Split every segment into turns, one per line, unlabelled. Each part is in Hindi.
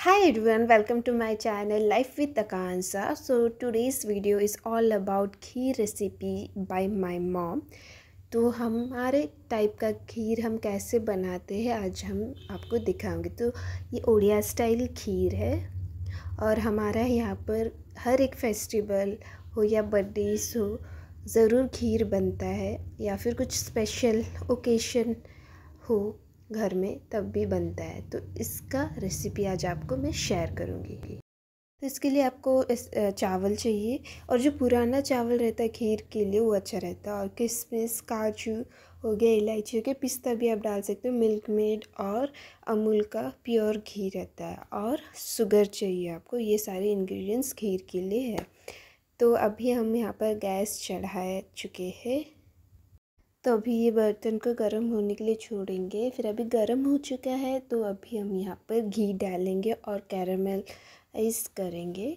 hi everyone welcome to my channel life with akansa so today's video is all about ghee recipe by my mom तो हमारे टाइप का खीर हम कैसे बनाते हैं आज हम आपको दिखाएंगे तो ये ओडिया स्टाइल खीर है और हमारा यहाँ पर हर एक फेस्टिवल हो या बर्थडेज हो ज़रूर खीर बनता है या फिर कुछ स्पेशल ओकेशन हो घर में तब भी बनता है तो इसका रेसिपी आज आपको मैं शेयर करूँगी तो इसके लिए आपको इस चावल चाहिए और जो पुराना चावल रहता है खीर के लिए वो अच्छा रहता है और किशमिश काजू हो गया इलायची हो गया पिस्ता भी आप डाल सकते हो मिल्क मेड और अमूल का प्योर घी रहता है और शुगर चाहिए आपको ये सारे इंग्रेडिएंट्स खीर के लिए है तो अभी हम यहाँ पर गैस चढ़ा चुके हैं तो अभी ये बर्तन को गर्म होने के लिए छोड़ेंगे फिर अभी गर्म हो चुका है तो अभी हम यहाँ पर घी डालेंगे और कैरामलाइज करेंगे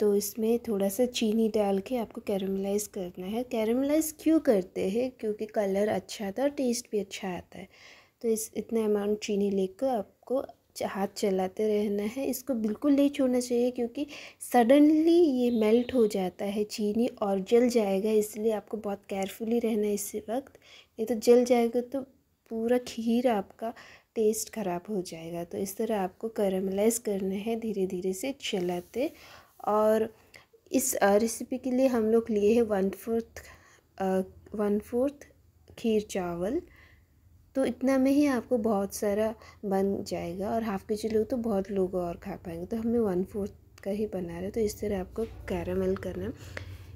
तो इसमें थोड़ा सा चीनी डाल के आपको कैरामलाइज करना है कैरामलाइज क्यों करते हैं क्योंकि कलर अच्छा आता है और टेस्ट भी अच्छा आता है तो इस इतना अमाउंट चीनी लेकर आपको हाथ चलाते रहना है इसको बिल्कुल नहीं छोड़ना चाहिए क्योंकि सडनली ये मेल्ट हो जाता है चीनी और जल जाएगा इसलिए आपको बहुत केयरफुली रहना है इस वक्त नहीं तो जल जाएगा तो पूरा खीर आपका टेस्ट ख़राब हो जाएगा तो इस तरह आपको करमलाइज करना है धीरे धीरे से चलाते और इस रेसिपी के लिए हम लोग लिए हैं वन फोर्थ वन फोर्थ खीर चावल तो इतना में ही आपको बहुत सारा बन जाएगा और हाफ़ के जी लोग तो बहुत लोग और खा पाएंगे तो हमने वन फोर्थ का ही बना रहे तो इस तरह आपको कैरामल करना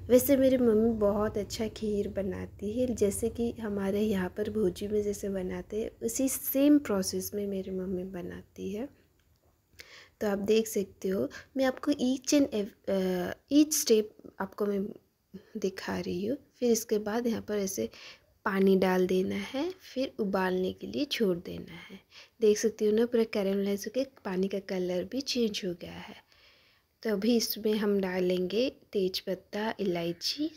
वैसे मेरी मम्मी बहुत अच्छा खीर बनाती है जैसे कि हमारे यहाँ पर भोजी में जैसे बनाते हैं उसी सेम प्रोसेस में मेरी मम्मी बनाती है तो आप देख सकते हो मैं आपको ईच एंड ईच स्टेप आपको मैं दिखा रही हूँ फिर इसके बाद यहाँ पर ऐसे पानी डाल देना है फिर उबालने के लिए छोड़ देना है देख सकती हूँ ना पूरा कैरमलाइज होकर पानी का कलर भी चेंज हो गया है तो अभी इसमें हम डालेंगे तेज़पत्ता इलायची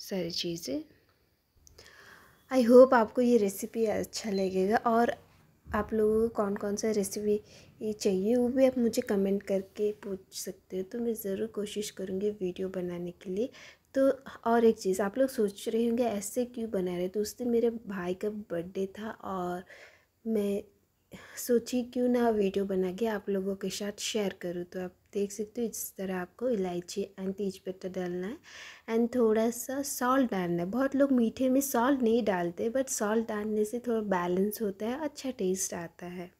सारी चीज़ें आई होप आपको ये रेसिपी अच्छा लगेगा और आप लोगों को कौन कौन सा रेसिपी ये चाहिए वो भी आप मुझे कमेंट करके पूछ सकते हो तो मैं ज़रूर कोशिश करूँगी वीडियो बनाने के लिए तो और एक चीज़ आप लोग सोच रहे होंगे ऐसे क्यों बना रहे तो उस दिन मेरे भाई का बर्थडे था और मैं सोची क्यों ना वीडियो बना के आप लोगों के साथ शेयर करूँ तो आप देख सकते हो इस तरह आपको इलायची एंड तेजपत्ता पत्ता डालना है एंड थोड़ा सा सॉल्ट डालना है बहुत लोग मीठे में सॉल्ट नहीं डालते बट सॉल्ट डालने से थोड़ा बैलेंस होता है अच्छा टेस्ट आता है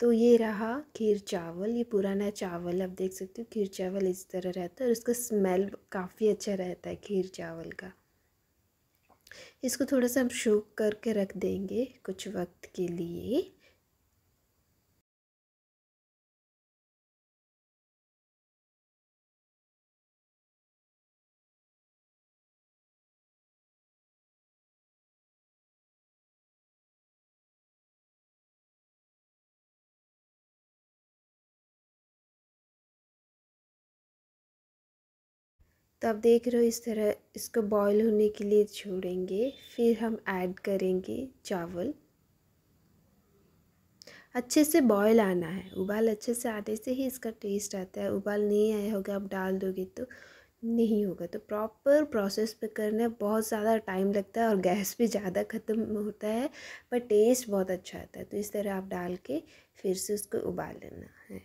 तो ये रहा खीर चावल ये पुराना चावल आप देख सकते हो खीर चावल इस तरह रहता है और उसका स्मेल काफ़ी अच्छा रहता है खीर चावल का इसको थोड़ा सा हम सूख करके
रख देंगे कुछ वक्त के लिए तो आप देख रहे हो इस तरह इसको बॉईल होने के लिए छोड़ेंगे फिर हम ऐड करेंगे
चावल अच्छे से बॉयल आना है उबाल अच्छे से आने से ही इसका टेस्ट आता है उबाल नहीं आया होगा आप डाल दोगे तो नहीं होगा तो प्रॉपर प्रोसेस पे करना बहुत ज़्यादा टाइम लगता है और गैस भी ज़्यादा ख़त्म
होता है पर टेस्ट बहुत अच्छा आता है तो इस तरह आप डाल के फिर से उसको उबाल लेना है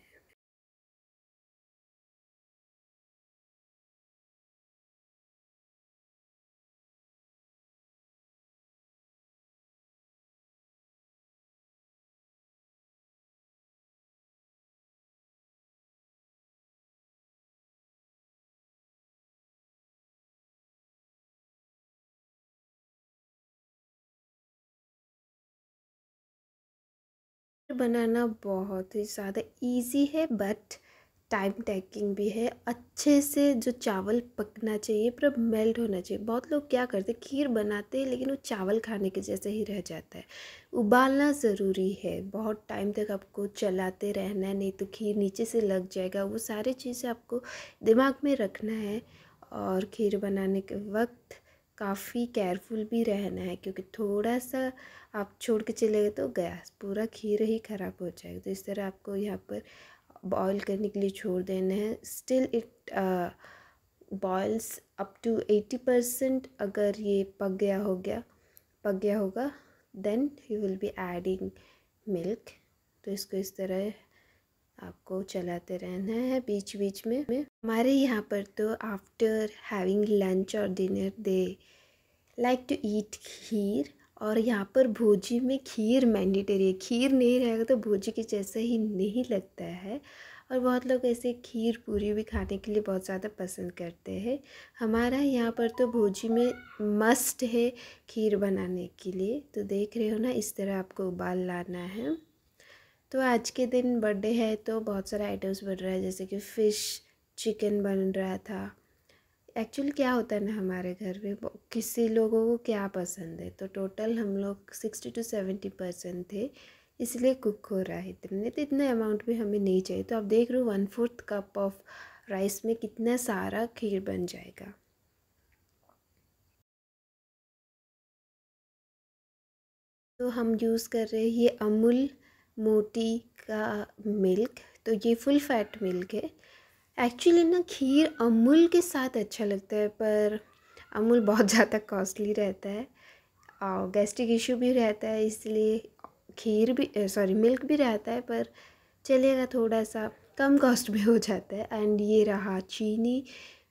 बनाना बहुत ही ज़्यादा ईजी है बट टाइम टेकिंग भी है अच्छे से जो चावल पकना
चाहिए पूरा मेल्ट होना चाहिए बहुत लोग क्या करते हैं खीर बनाते हैं लेकिन वो चावल खाने के जैसे ही रह जाता है उबालना ज़रूरी है बहुत टाइम तक आपको चलाते रहना है नहीं तो खीर नीचे से लग जाएगा वो सारी चीज़ें आपको दिमाग में रखना है और खीर बनाने के वक्त काफ़ी केयरफुल भी रहना है क्योंकि थोड़ा सा आप छोड़ के चले गए तो गैस पूरा खीर ही ख़राब हो जाएगा तो इस तरह आपको यहाँ पर बॉयल करने के लिए छोड़ देना है still it boils up to eighty percent अगर ये पक गया हो गया पक गया होगा then you will be adding milk तो इसको इस तरह आपको चलाते रहना है बीच बीच में हमारे यहाँ पर तो आफ्टर हैविंग लंच और dinner they like to eat kheer और यहाँ पर भोजी में खीर मैंडेटरी है खीर नहीं रहेगा तो भोजी के जैसा ही नहीं लगता है और बहुत लोग ऐसे खीर पूरी भी खाने के लिए बहुत ज़्यादा पसंद करते हैं हमारा यहाँ पर तो भोजी में मस्ट है खीर बनाने के लिए तो देख रहे हो ना इस तरह आपको उबाल लाना है तो आज के दिन बर्थडे है तो बहुत सारे आइटम्स बन रहा है जैसे कि फ़िश चिकन बन रहा था एक्चुअली क्या होता है ना हमारे घर में किसी लोगों को क्या पसंद है तो टोटल हम लोग सिक्सटी टू सेवेंटी परसेंट थे इसलिए कुक हो रहा है इतने तो इतने अमाउंट भी हमें
नहीं चाहिए तो आप देख रहे हो one fourth cup of rice में कितना सारा खीर बन जाएगा तो हम यूज़ कर रहे हैं ये अमूल मोती का मिल्क
तो ये फुल फैट मिल्क है एक्चुअली ना खीर अमूल के साथ अच्छा लगता है पर अमूल बहुत ज़्यादा कॉस्टली रहता है और गैस्ट्रिक इशू भी रहता है इसलिए खीर भी सॉरी मिल्क भी रहता है पर चलेगा थोड़ा सा कम कॉस्ट में हो जाता है एंड ये रहा चीनी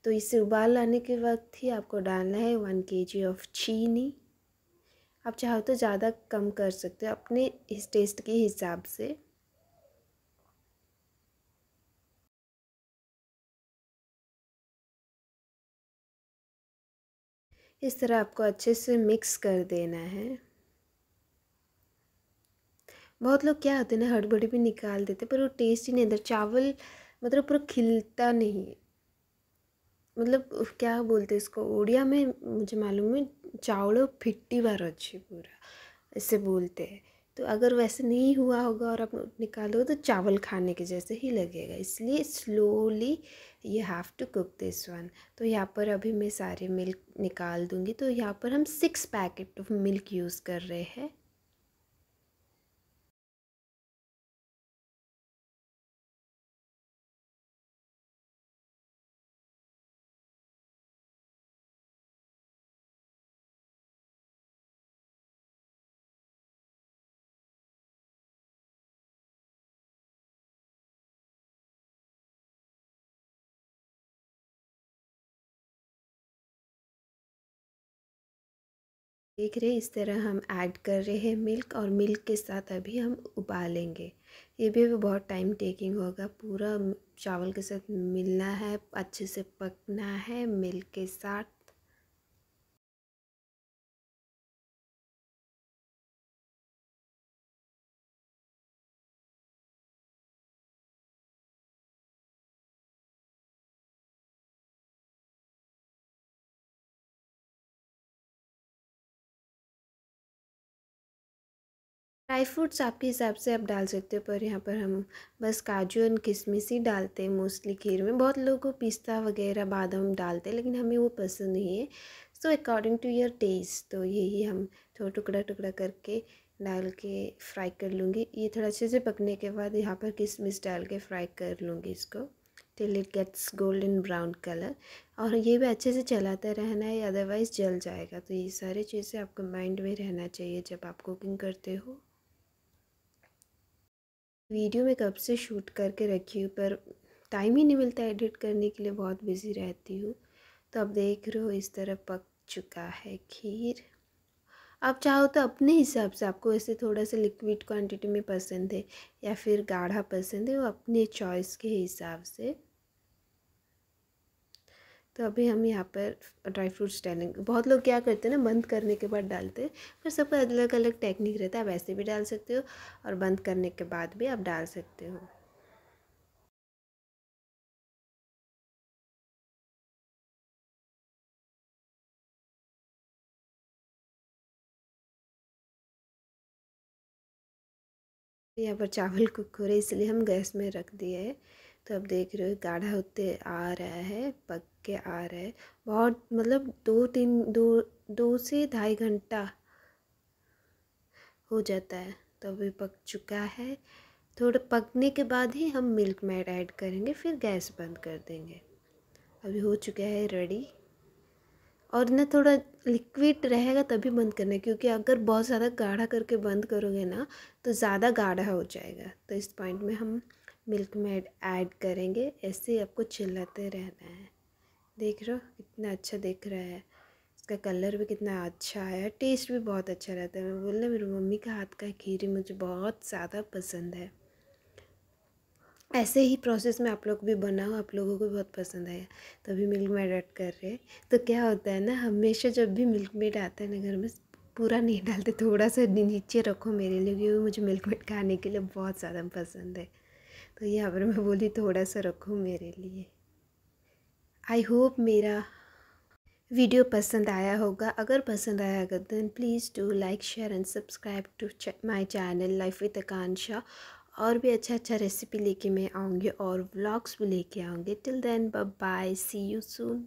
तो इसे उबाल लाने के वक्त ही आपको डालना है वन के जी ऑफ चीनी आप चाहो तो ज़्यादा
कम कर सकते हो अपने इस टेस्ट के हिसाब से इस तरह आपको अच्छे से मिक्स कर देना है
बहुत लोग क्या होते हैं ना हड़बड़ी भी निकाल देते पर वो टेस्ट ही नहीं अंदर चावल मतलब पूरा खिलता नहीं मतलब क्या बोलते इसको उड़िया में मुझे मालूम है चावड़ो फिट्टी बार अच्छी पूरा ऐसे बोलते हैं तो अगर वैसे नहीं हुआ होगा और आप निकालो तो चावल खाने के जैसे ही लगेगा इसलिए slowly we have to cook this one तो यहाँ पर
अभी मैं सारे मिल्क निकाल दूँगी तो यहाँ पर हम six packet of milk use कर रहे हैं देख रहे इस तरह हम ऐड कर रहे हैं मिल्क और मिल्क के साथ अभी हम उबालेंगे ये भी अभी बहुत टाइम टेकिंग होगा पूरा चावल के साथ मिलना है अच्छे से पकना है मिल्क के साथ ड्राई फ्रूट्स आपके हिसाब से आप डाल सकते हो पर यहाँ पर हम बस काजू
एंड किशमिश ही डालते हैं मोस्टली खीर में बहुत लोगों को पिस्ता वगैरह बादाम डालते हैं लेकिन हमें वो पसंद नहीं है so according to your taste तो यही हम थोड़ा टुकड़ा टुकड़ा करके डाल के फ्राई कर लूँगी ये थोड़ा अच्छे से पकने के बाद यहाँ पर किशमिश डाल के फ्राई कर लूँगी इसको till it gets golden brown colour और ये भी अच्छे से चलाते रहना है अदरवाइज़ जल जाएगा तो ये सारी चीज़ें आपको माइंड में रहना चाहिए जब आप कुकिंग करते हो वीडियो मैं कब से शूट करके रखी हूँ पर टाइम ही नहीं मिलता एडिट करने के लिए बहुत बिज़ी रहती हूँ तो अब देख रहे हो इस तरह पक चुका है खीर आप चाहो तो अपने हिसाब से आपको ऐसे थोड़ा सा लिक्विड क्वांटिटी में पसंद है या फिर गाढ़ा पसंद है वो अपने चॉइस के हिसाब से तो अभी हम यहाँ पर ड्राई फ्रूट्स डालेंगे बहुत लोग क्या करते हैं ना बंद करने के बाद डालते हैं फिर सबका अलग अलग
टेक्निक रहता है आप ऐसे भी डाल सकते हो और बंद करने के बाद भी आप डाल सकते हो यहाँ पर चावल कुक हो रहे इसलिए हम गैस में रख
दिए है तो अब देख रहे हो गाढ़ा होते आ रहा है पक के आ रहे हैं बहुत मतलब दो तीन दो दो से ढाई घंटा हो जाता है तो अभी पक चुका है थोड़ा पकने के बाद ही हम मिल्क मेड ऐड करेंगे फिर गैस बंद कर देंगे अभी हो चुका है रेडी और ना थोड़ा लिक्विड रहेगा तभी बंद करना क्योंकि अगर बहुत ज़्यादा गाढ़ा करके बंद करोगे ना तो ज़्यादा गाढ़ा हो जाएगा तो इस पॉइंट में हम मिल्क मेड ऐड करेंगे ऐसे ही आपको चिल्लाते रहना है देख रहे हो कितना अच्छा दिख रहा है इसका कलर भी कितना अच्छा है टेस्ट भी बहुत अच्छा रहता है मैं बोल रहा मेरी मम्मी का हाथ का खीर मुझे बहुत ज़्यादा पसंद है ऐसे ही प्रोसेस में आप लोग भी बनाओ आप लोगों को बहुत पसंद आया तभी मिल्क मेड ऐड कर रहे तो क्या होता है ना हमेशा जब भी मिल्क मेड आता है ना घर में पूरा नहीं डालते थोड़ा सा नीचे रखो मेरे लिए क्योंकि मुझे मिल्क मेड खाने के लिए बहुत ज़्यादा पसंद है तो यहाँ पर मैं बोली थोड़ा सा रखो मेरे लिए आई होप मेरा वीडियो पसंद आया होगा अगर पसंद आया अगर then please do like share and subscribe to my channel life with Akanksha और भी अच्छा अच्छा रेसिपी लेके मैं
आऊँगी और व्लॉग्स भी लेके आऊँगी till then bye see you soon